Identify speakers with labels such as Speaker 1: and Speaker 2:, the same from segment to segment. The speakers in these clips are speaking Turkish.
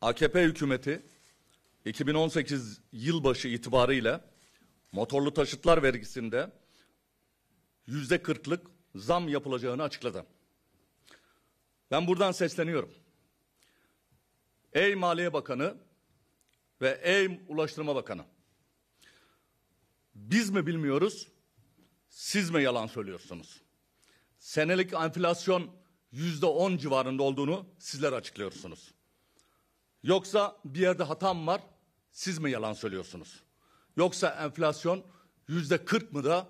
Speaker 1: AKP hükümeti 2018 yılbaşı itibarıyla motorlu taşıtlar vergisinde yüzde kırklık zam yapılacağını açıkladı. Ben buradan sesleniyorum. Ey Maliye Bakanı ve ey Ulaştırma Bakanı. Biz mi bilmiyoruz, siz mi yalan söylüyorsunuz? Senelik enflasyon yüzde on civarında olduğunu sizler açıklıyorsunuz. Yoksa bir yerde hatam var, siz mi yalan söylüyorsunuz? Yoksa enflasyon yüzde 40 mı da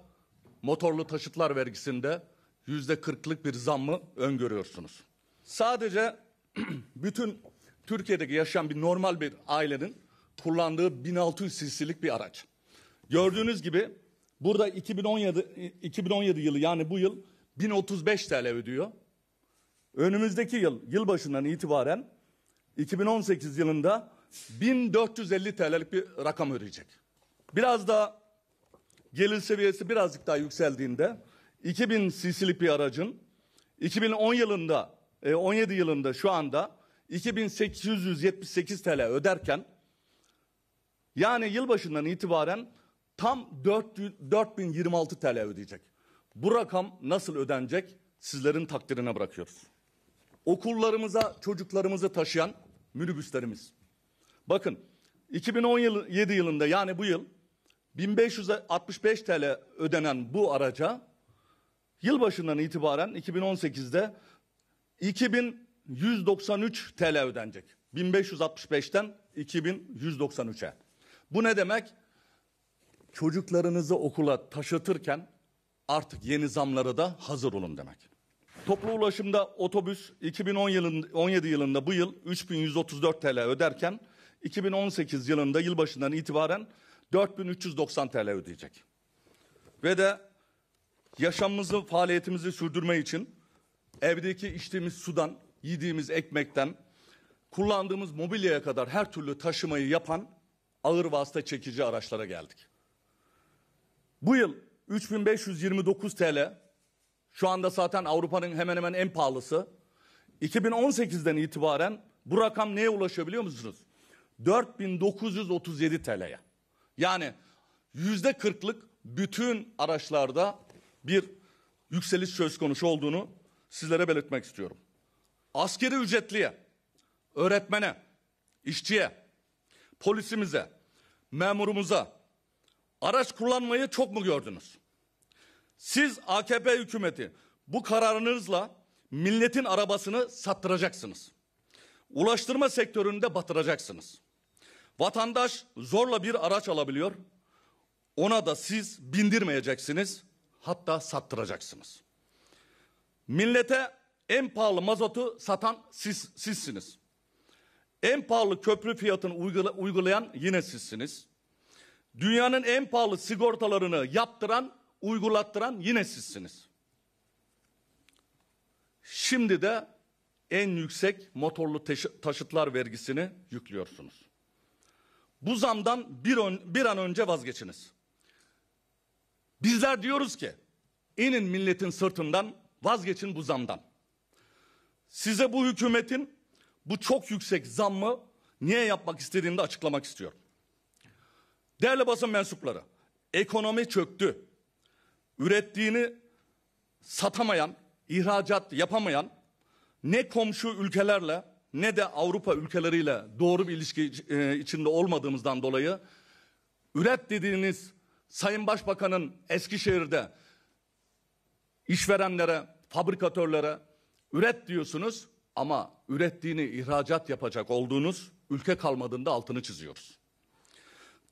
Speaker 1: motorlu taşıtlar vergisinde yüzde kırklık bir zam mı öngörüyorsunuz? Sadece bütün Türkiye'deki yaşayan bir normal bir ailenin kullandığı 1600 cc'lik bir araç. Gördüğünüz gibi burada 2017 2017 yılı yani bu yıl 1035 TL ödüyor. Önümüzdeki yıl yılbaşından itibaren 2018 yılında 1450 TL'lik bir rakam ödeyecek. Biraz da gelir seviyesi birazcık daha yükseldiğinde 2000 cc'lik bir aracın 2010 yılında 17 e, yılında şu anda 2878 TL öderken yani yılbaşından itibaren tam 4026 TL ödeyecek. Bu rakam nasıl ödenecek sizlerin takdirine bırakıyoruz. Okullarımıza çocuklarımızı taşıyan minibüslerimiz. Bakın 2017 yılında yani bu yıl 1565 TL ödenen bu araca yılbaşından itibaren 2018'de 2193 TL ödenecek. 1565'ten 2193'e. Bu ne demek? Çocuklarınızı okula taşıtırken artık yeni zamlara da hazır olun demek. Toplu ulaşımda otobüs 2010 yılında 17 yılında bu yıl 3134 TL öderken 2018 yılında yılbaşından itibaren 4390 TL ödeyecek. Ve de yaşamımızı, faaliyetimizi sürdürme için evdeki içtiğimiz sudan, yediğimiz ekmekten, kullandığımız mobilyaya kadar her türlü taşımayı yapan ağır vasıta çekici araçlara geldik. Bu yıl 3529 TL şu anda zaten Avrupa'nın hemen hemen en pahalısı. 2018'den itibaren bu rakam neye ulaşıyor biliyor musunuz? 4937 TL'ye. Yani yüzde 40'lık bütün araçlarda bir yükseliş söz konusu olduğunu sizlere belirtmek istiyorum. Askeri ücretliye, öğretmene, işçiye, polisimize, memurumuza araç kullanmayı çok mu gördünüz? Siz AKP hükümeti bu kararınızla milletin arabasını sattıracaksınız. Ulaştırma sektörünü de batıracaksınız. Vatandaş zorla bir araç alabiliyor. Ona da siz bindirmeyeceksiniz. Hatta sattıracaksınız. Millete en pahalı mazotu satan siz, sizsiniz. En pahalı köprü fiyatını uygula, uygulayan yine sizsiniz. Dünyanın en pahalı sigortalarını yaptıran uygulattıran yine sizsiniz. Şimdi de en yüksek motorlu taşıtlar vergisini yüklüyorsunuz. Bu zamdan bir, ön, bir an önce vazgeçiniz. Bizler diyoruz ki inin milletin sırtından vazgeçin bu zamdan. Size bu hükümetin bu çok yüksek zammı niye yapmak istediğini de açıklamak istiyorum. Değerli basın mensupları, ekonomi çöktü ürettiğini satamayan, ihracat yapamayan ne komşu ülkelerle ne de Avrupa ülkeleriyle doğru bir ilişki e, içinde olmadığımızdan dolayı üret dediğiniz Sayın Başbakan'ın Eskişehir'de işverenlere, fabrikatörlere üret diyorsunuz ama ürettiğini ihracat yapacak olduğunuz ülke kalmadığında altını çiziyoruz.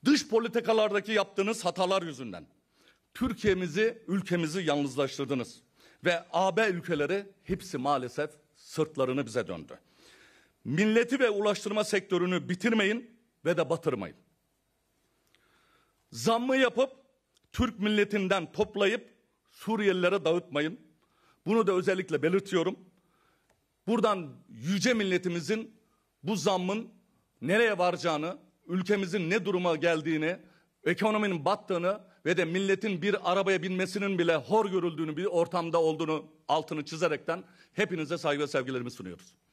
Speaker 1: Dış politikalardaki yaptığınız hatalar yüzünden Türkiye'mizi, ülkemizi yalnızlaştırdınız. Ve AB ülkeleri hepsi maalesef sırtlarını bize döndü. Milleti ve ulaştırma sektörünü bitirmeyin ve de batırmayın. Zammı yapıp Türk milletinden toplayıp Suriyelilere dağıtmayın. Bunu da özellikle belirtiyorum. Buradan yüce milletimizin bu zammın nereye varacağını, ülkemizin ne duruma geldiğini, ekonominin battığını ve de milletin bir arabaya binmesinin bile hor görüldüğünü bir ortamda olduğunu altını çizerekten hepinize saygı ve sevgilerimi sunuyoruz.